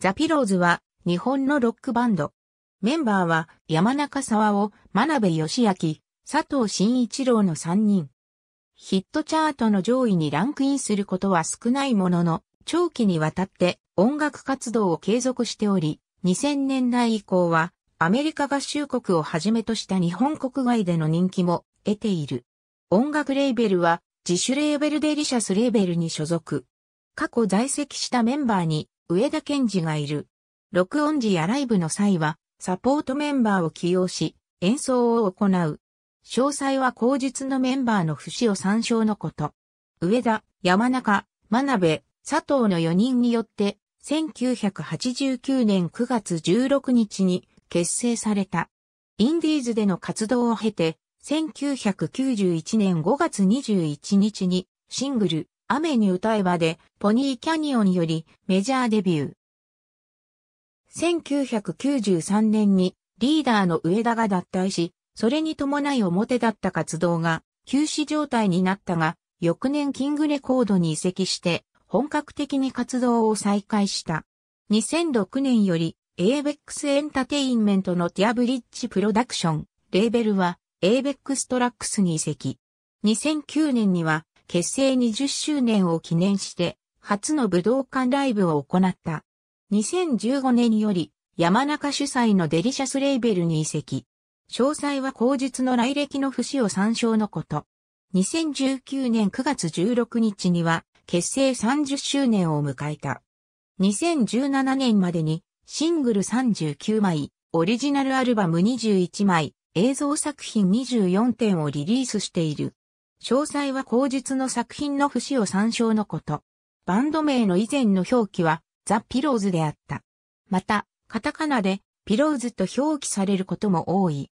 ザ・ピローズは日本のロックバンド。メンバーは山中沢を真鍋義明、佐藤慎一郎の3人。ヒットチャートの上位にランクインすることは少ないものの、長期にわたって音楽活動を継続しており、2000年代以降はアメリカ合衆国をはじめとした日本国外での人気も得ている。音楽レーベルは自主レーベルデリシャスレーベルに所属。過去在籍したメンバーに上田健二がいる。録音時やライブの際は、サポートメンバーを起用し、演奏を行う。詳細は後述のメンバーの節を参照のこと。上田、山中、真鍋、佐藤の4人によって、1989年9月16日に結成された。インディーズでの活動を経て、1991年5月21日にシングル、雨に歌えばで、ポニーキャニオンよりメジャーデビュー。1993年にリーダーの上田が脱退し、それに伴い表だった活動が休止状態になったが、翌年キングレコードに移籍して本格的に活動を再開した。2006年より ABEX エンタテインメントのティアブリッジプロダクション、レーベルは ABEX トラックスに移籍。2009年には結成20周年を記念して初の武道館ライブを行った。2015年より山中主催のデリシャスレーベルに移籍。詳細は口述の来歴の節を参照のこと。2019年9月16日には結成30周年を迎えた。2017年までにシングル39枚、オリジナルアルバム21枚、映像作品24点をリリースしている。詳細は後日の作品の節を参照のこと。バンド名の以前の表記は、ザ・ピローズであった。また、カタカナで、ピローズと表記されることも多い。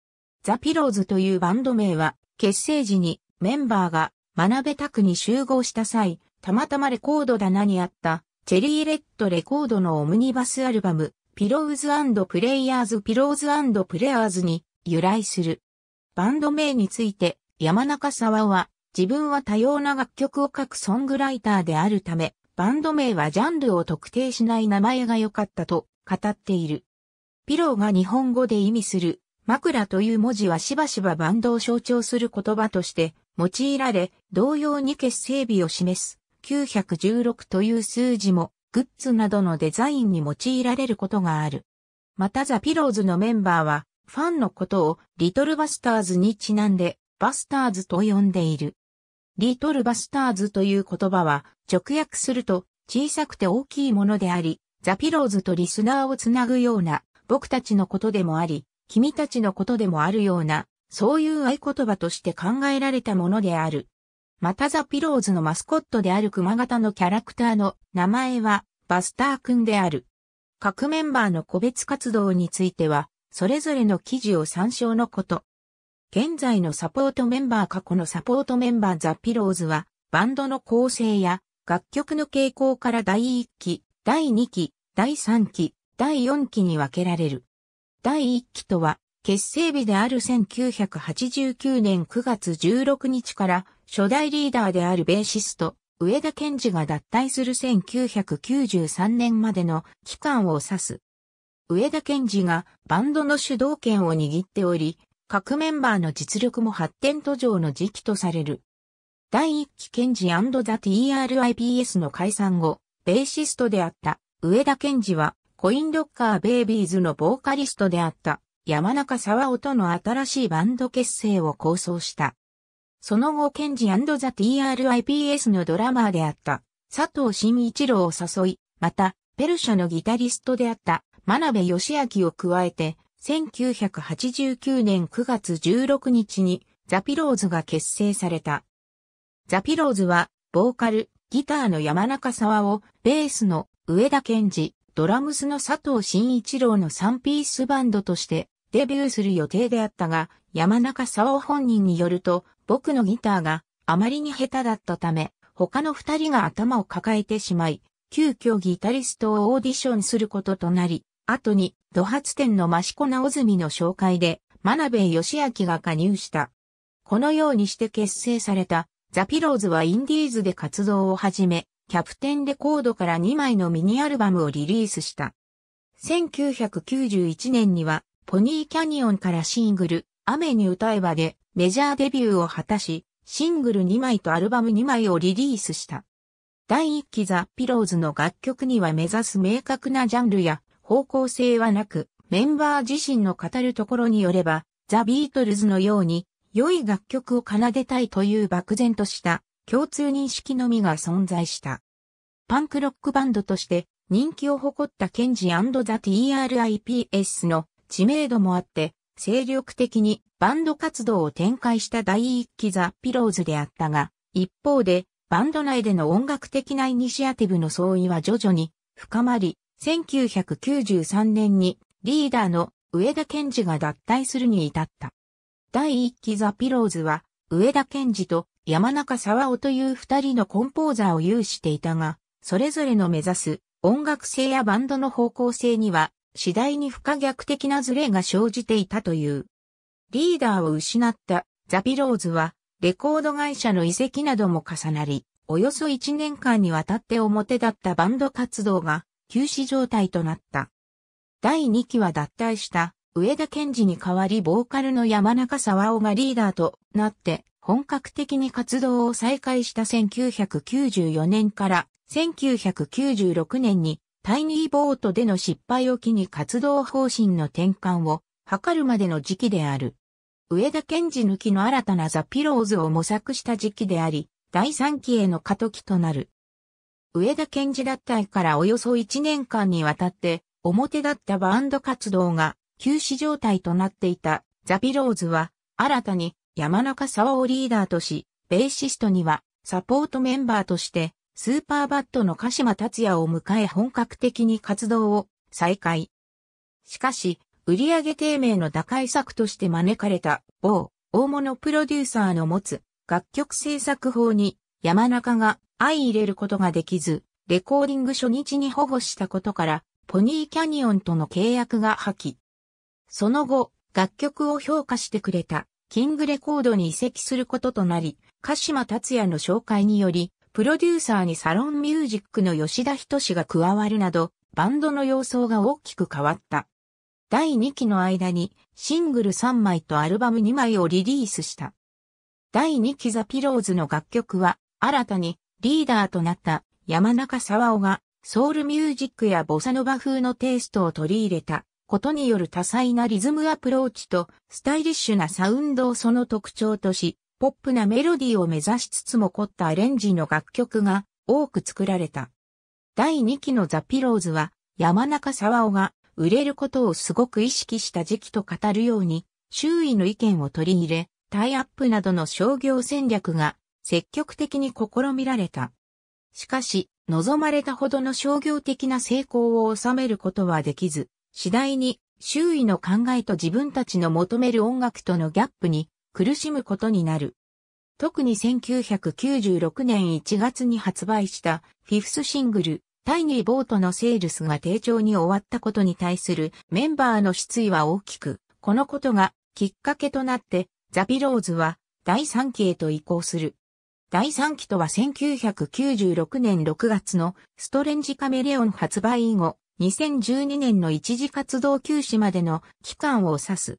ザ・ピローズというバンド名は、結成時にメンバーが学べたくに集合した際、たまたまレコード棚にあった、チェリーレッドレコードのオムニバスアルバム、ピローズプレイヤーズピローズプレアーズに由来する。バンド名について、山中沢は、自分は多様な楽曲を書くソングライターであるため、バンド名はジャンルを特定しない名前が良かったと語っている。ピローが日本語で意味する枕という文字はしばしばバンドを象徴する言葉として用いられ、同様に結成日を示す916という数字もグッズなどのデザインに用いられることがある。またザ・ピローズのメンバーはファンのことをリトルバスターズにちなんでバスターズと呼んでいる。リトルバスターズという言葉は、直訳すると、小さくて大きいものであり、ザピローズとリスナーをつなぐような、僕たちのことでもあり、君たちのことでもあるような、そういう合言葉として考えられたものである。またザピローズのマスコットである熊型のキャラクターの名前は、バスター君である。各メンバーの個別活動については、それぞれの記事を参照のこと。現在のサポートメンバー過去のサポートメンバーザ・ピローズは、バンドの構成や楽曲の傾向から第1期、第2期、第3期、第4期に分けられる。第1期とは、結成日である1989年9月16日から初代リーダーであるベーシスト、上田健二が脱退する1993年までの期間を指す。上田健二がバンドの主導権を握っており、各メンバーの実力も発展途上の時期とされる。第1期ケンジザ・ TRIPS の解散後、ベーシストであった上田ケンジはコインロッカーベイビーズのボーカリストであった山中沢夫との新しいバンド結成を構想した。その後、ケンジザ・ TRIPS のドラマーであった佐藤慎一郎を誘い、また、ペルシャのギタリストであった真鍋義明を加えて、1989年9月16日にザピローズが結成された。ザピローズは、ボーカル、ギターの山中沢を、ベースの上田健二、ドラムスの佐藤慎一郎の3ピースバンドとしてデビューする予定であったが、山中沢本人によると、僕のギターがあまりに下手だったため、他の二人が頭を抱えてしまい、急遽ギタリストをオーディションすることとなり、後に、土発展の益子直澄の紹介で、真鍋義明が加入した。このようにして結成された、ザ・ピローズはインディーズで活動を始め、キャプテンレコードから2枚のミニアルバムをリリースした。1991年には、ポニーキャニオンからシングル、雨に歌えばでメジャーデビューを果たし、シングル2枚とアルバム2枚をリリースした。第1期ザ・ピローズの楽曲には目指す明確なジャンルや方向性はなく、メンバー自身の語るところによれば、ザ・ビートルズのように、良い楽曲を奏でたいという漠然とした共通認識のみが存在した。パンクロックバンドとして人気を誇ったケンジザ・ TRIPS の知名度もあって、精力的にバンド活動を展開した第一期ザ・ピローズであったが、一方で、バンド内での音楽的なイニシアティブの相違は徐々に深まり、1993年にリーダーの上田健二が脱退するに至った。第1期ザ・ピローズは、上田健二と山中沢夫という二人のコンポーザーを有していたが、それぞれの目指す音楽性やバンドの方向性には、次第に不可逆的なズレが生じていたという。リーダーを失ったザ・ピローズは、レコード会社の移籍なども重なり、およそ1年間にわたって表だったバンド活動が休止状態となった。第2期は脱退した上田健二に代わりボーカルの山中沢尾がリーダーとなって本格的に活動を再開した1994年から1996年にタイニーボートでの失敗を機に活動方針の転換を図るまでの時期である。上田健二抜きの新たなザ・ピローズを模索した時期であり、第3期への過渡期となる。上田健二脱退からおよそ1年間にわたって、表だったバンド活動が休止状態となっていたザ・ピローズは、新たに山中沢をリーダーとし、ベーシストにはサポートメンバーとして、スーパーバットの鹿島達也を迎え本格的に活動を再開。しかし、売上低迷の打開策として招かれた某大物プロデューサーの持つ楽曲制作法に山中が相入れることができず、レコーディング初日に保護したことから、ポニーキャニオンとの契約が破棄。その後、楽曲を評価してくれた、キングレコードに移籍することとなり、鹿島達也の紹介により、プロデューサーにサロンミュージックの吉田仁志が加わるなど、バンドの様相が大きく変わった。第2期の間にシングル3枚とアルバム2枚をリリースした。第2期ザ・ピローズの楽曲は新たにリーダーとなった山中沢尾がソウルミュージックやボサノバ風のテイストを取り入れたことによる多彩なリズムアプローチとスタイリッシュなサウンドをその特徴とし、ポップなメロディーを目指しつつも凝ったアレンジの楽曲が多く作られた。第2期のザ・ピローズは山中沢尾が売れることをすごく意識した時期と語るように周囲の意見を取り入れ、タイアップなどの商業戦略が積極的に試みられた。しかし、望まれたほどの商業的な成功を収めることはできず、次第に周囲の考えと自分たちの求める音楽とのギャップに苦しむことになる。特に1996年1月に発売したフィフスシングル、タイニーボートのセールスが低調に終わったことに対するメンバーの失意は大きく、このことがきっかけとなって、ザ・ピローズは第3期へと移行する。第3期とは1996年6月のストレンジカメレオン発売以後、2012年の一時活動休止までの期間を指す。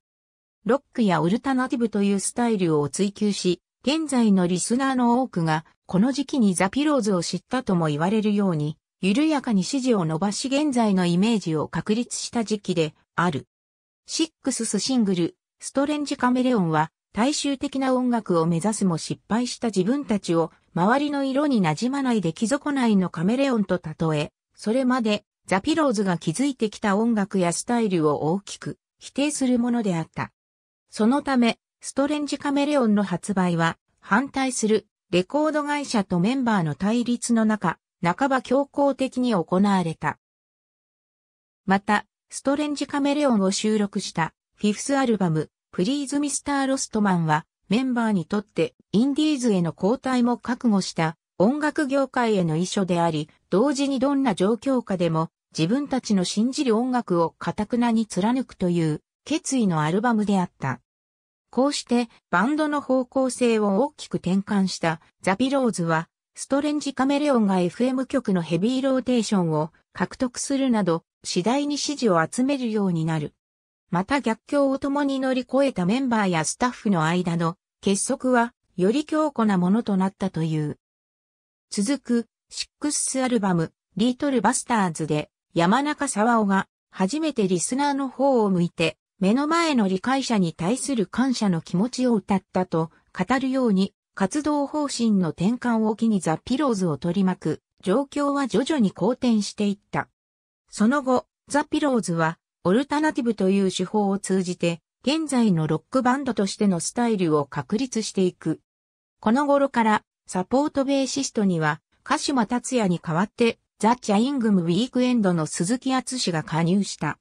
ロックやオルタナティブというスタイルを追求し、現在のリスナーの多くが、この時期にザ・ピローズを知ったとも言われるように、緩やかに支持を伸ばし現在のイメージを確立した時期である。シックススシングル、ストレンジカメレオンは、大衆的な音楽を目指すも失敗した自分たちを周りの色になじまないで、貴族ないのカメレオンと例え、それまでザピローズが築いてきた音楽やスタイルを大きく否定するものであった。そのため、ストレンジカメレオンの発売は反対するレコード会社とメンバーの対立の中、半ば強行的に行われた。また、ストレンジカメレオンを収録したフィフスアルバムプリーズミスターロストマンはメンバーにとってインディーズへの交代も覚悟した音楽業界への遺書であり、同時にどんな状況下でも自分たちの信じる音楽を堅くなに貫くという決意のアルバムであった。こうしてバンドの方向性を大きく転換したザ・ピローズはストレンジカメレオンが FM 局のヘビーローテーションを獲得するなど次第に支持を集めるようになる。また逆境を共に乗り越えたメンバーやスタッフの間の結束はより強固なものとなったという。続く、シックスアルバム、リートルバスターズで山中沢夫が初めてリスナーの方を向いて目の前の理解者に対する感謝の気持ちを歌ったと語るように活動方針の転換を機にザ・ピローズを取り巻く状況は徐々に好転していった。その後、ザ・ピローズはオルタナティブという手法を通じて、現在のロックバンドとしてのスタイルを確立していく。この頃から、サポートベーシストには、鹿島達也に代わって、ザ・チャイングム・ウィークエンドの鈴木厚氏が加入した。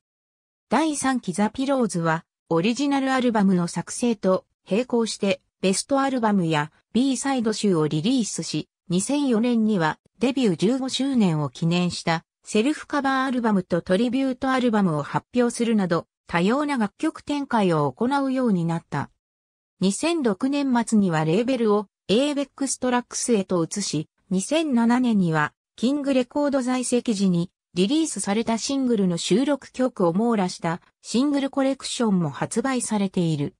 第3期ザ・ピローズは、オリジナルアルバムの作成と並行して、ベストアルバムや B サイド集をリリースし、2004年にはデビュー15周年を記念したセルフカバーアルバムとトリビュートアルバムを発表するなど、多様な楽曲展開を行うようになった。2006年末にはレーベルを ABEX トラックスへと移し、2007年にはキングレコード在籍時にリリースされたシングルの収録曲を網羅したシングルコレクションも発売されている。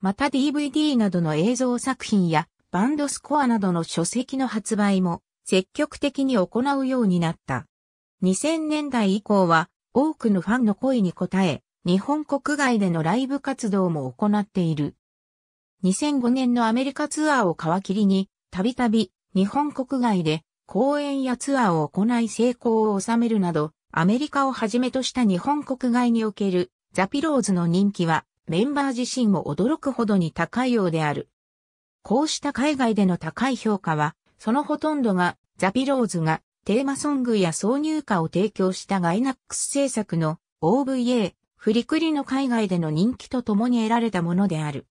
また DVD などの映像作品やバンドスコアなどの書籍の発売も積極的に行うようになった。2000年代以降は多くのファンの声に応え、日本国外でのライブ活動も行っている。2005年のアメリカツアーを皮切りに、たびたび日本国外で公演やツアーを行い成功を収めるなど、アメリカをはじめとした日本国外におけるザ・ピローズの人気はメンバー自身も驚くほどに高いようである。こうした海外での高い評価は、そのほとんどがザ・ピローズがテーマソングや挿入歌を提供したガイナックス制作の OVA、フリクリの海外での人気と共に得られたものである。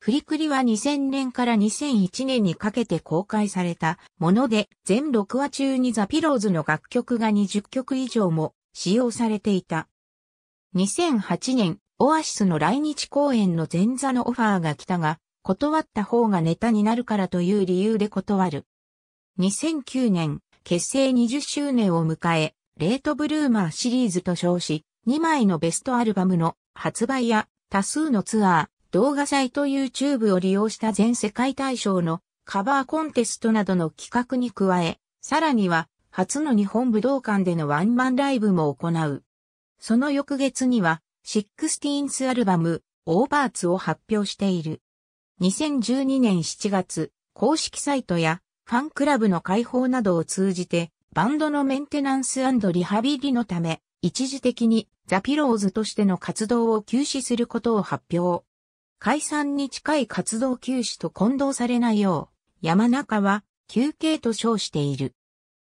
フリクリは2000年から2001年にかけて公開されたもので、全6話中にザ・ピローズの楽曲が20曲以上も使用されていた。2008年、オアシスの来日公演の前座のオファーが来たが、断った方がネタになるからという理由で断る。2009年、結成20周年を迎え、レートブルーマーシリーズと称し、2枚のベストアルバムの発売や多数のツアー、動画サイト YouTube を利用した全世界大賞のカバーコンテストなどの企画に加え、さらには初の日本武道館でのワンマンライブも行う。その翌月には、シックスティーンスアルバム、オーバーツを発表している。2012年7月、公式サイトやファンクラブの解放などを通じて、バンドのメンテナンスリハビリのため、一時的にザ・ピローズとしての活動を休止することを発表。解散に近い活動休止と混同されないよう、山中は休憩と称している。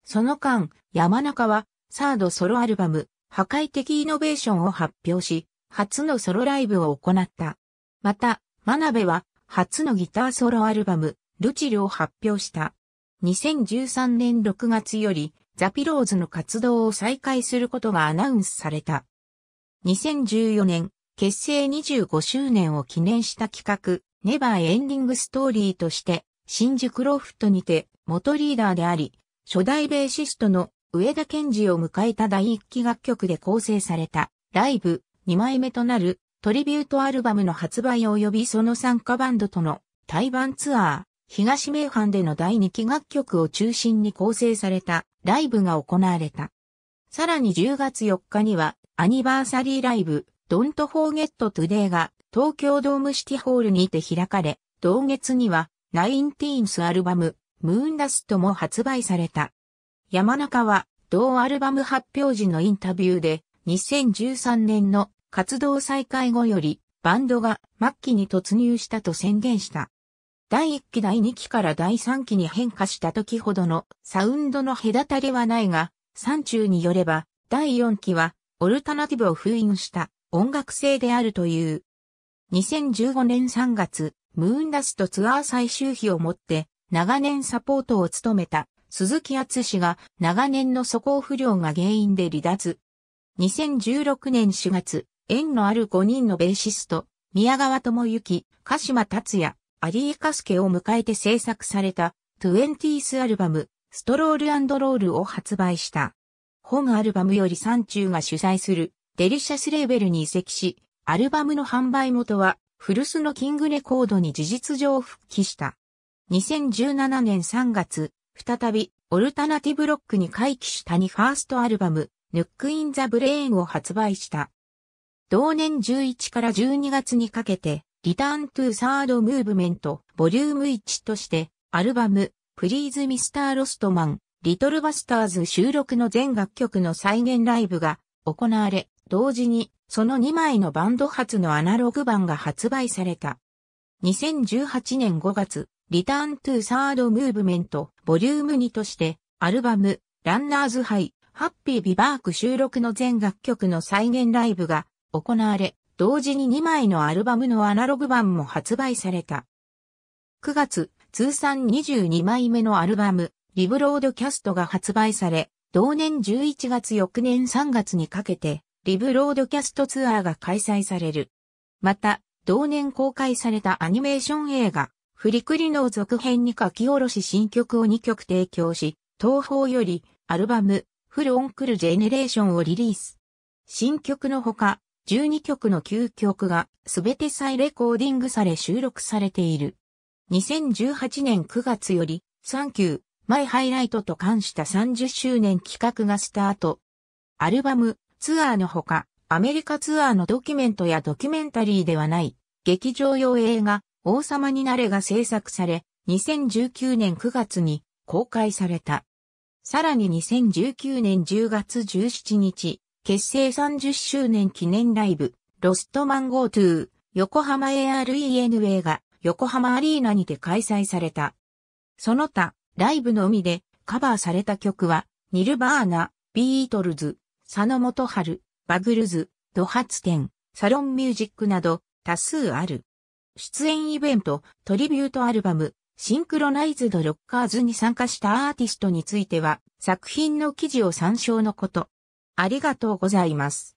その間、山中はサードソロアルバム、破壊的イノベーションを発表し、初のソロライブを行った。また、真鍋は初のギターソロアルバム、ルチルを発表した。2013年6月より、ザ・ピローズの活動を再開することがアナウンスされた。2014年、結成25周年を記念した企画、ネバーエンディングストーリーとして、新宿ロフトにて、元リーダーであり、初代ベーシストの上田健二を迎えた第一期楽曲で構成された、ライブ、2枚目となる、トリビュートアルバムの発売及びその参加バンドとの対バンツアー、東名阪での第2期楽曲を中心に構成されたライブが行われた。さらに10月4日にはアニバーサリーライブ Don't Forget Today が東京ドームシティホールにて開かれ、同月にはナインティーンスアルバムムーンダストも発売された。山中は同アルバム発表時のインタビューで2013年の活動再開後よりバンドが末期に突入したと宣言した。第1期第2期から第3期に変化した時ほどのサウンドの隔たりはないが、山中によれば、第4期はオルタナティブを封印した音楽性であるという。2015年3月、ムーンダストツアー最終日をもって長年サポートを務めた鈴木厚氏が長年の素行不良が原因で離脱。2016年4月、縁のある5人のベーシスト、宮川智之、鹿島達也、アリー・カスケを迎えて制作された、20th アルバム、ストロールロールを発売した。本アルバムより山中が主催する、デリシャスレーベルに移籍し、アルバムの販売元は、古巣のキングレコードに事実上復帰した。2017年3月、再び、オルタナティブロックに回帰したにファーストアルバム、ヌックインザブレーンを発売した。同年11から12月にかけて、リターントゥーサードムーブメント、ボリューム1として、アルバム、プリーズミスターロストマン、リトルバスターズ収録の全楽曲の再現ライブが行われ、同時にその2枚のバンド初のアナログ版が発売された。2018年5月、リターントゥーサードムーブメント、ボリューム2として、アルバム、ランナーズハイ、ハッピービバーク収録の全楽曲の再現ライブが行われ、同時に2枚のアルバムのアナログ版も発売された。9月、通算22枚目のアルバム、リブロードキャストが発売され、同年11月翌年3月にかけて、リブロードキャストツアーが開催される。また、同年公開されたアニメーション映画、フリクリの続編に書き下ろし新曲を2曲提供し、東方より、アルバム、フルオンクルジェネレーションをリリース。新曲のほか、12曲の9曲がすべて再レコーディングされ収録されている。2018年9月より、サンキュー、マイハイライトと関した30周年企画がスタート。アルバム、ツアーのほか、アメリカツアーのドキュメントやドキュメンタリーではない、劇場用映画、王様になれが制作され、2019年9月に公開された。さらに2019年10月17日、結成30周年記念ライブ、ロストマン GoTo、横浜 ARENA が横浜アリーナにて開催された。その他、ライブのみでカバーされた曲は、ニルバーナ、ビートルズ、佐野元春、バグルズ、ド発展、サロンミュージックなど多数ある。出演イベント、トリビュートアルバム、シンクロナイズドロッカーズに参加したアーティストについては、作品の記事を参照のこと。ありがとうございます。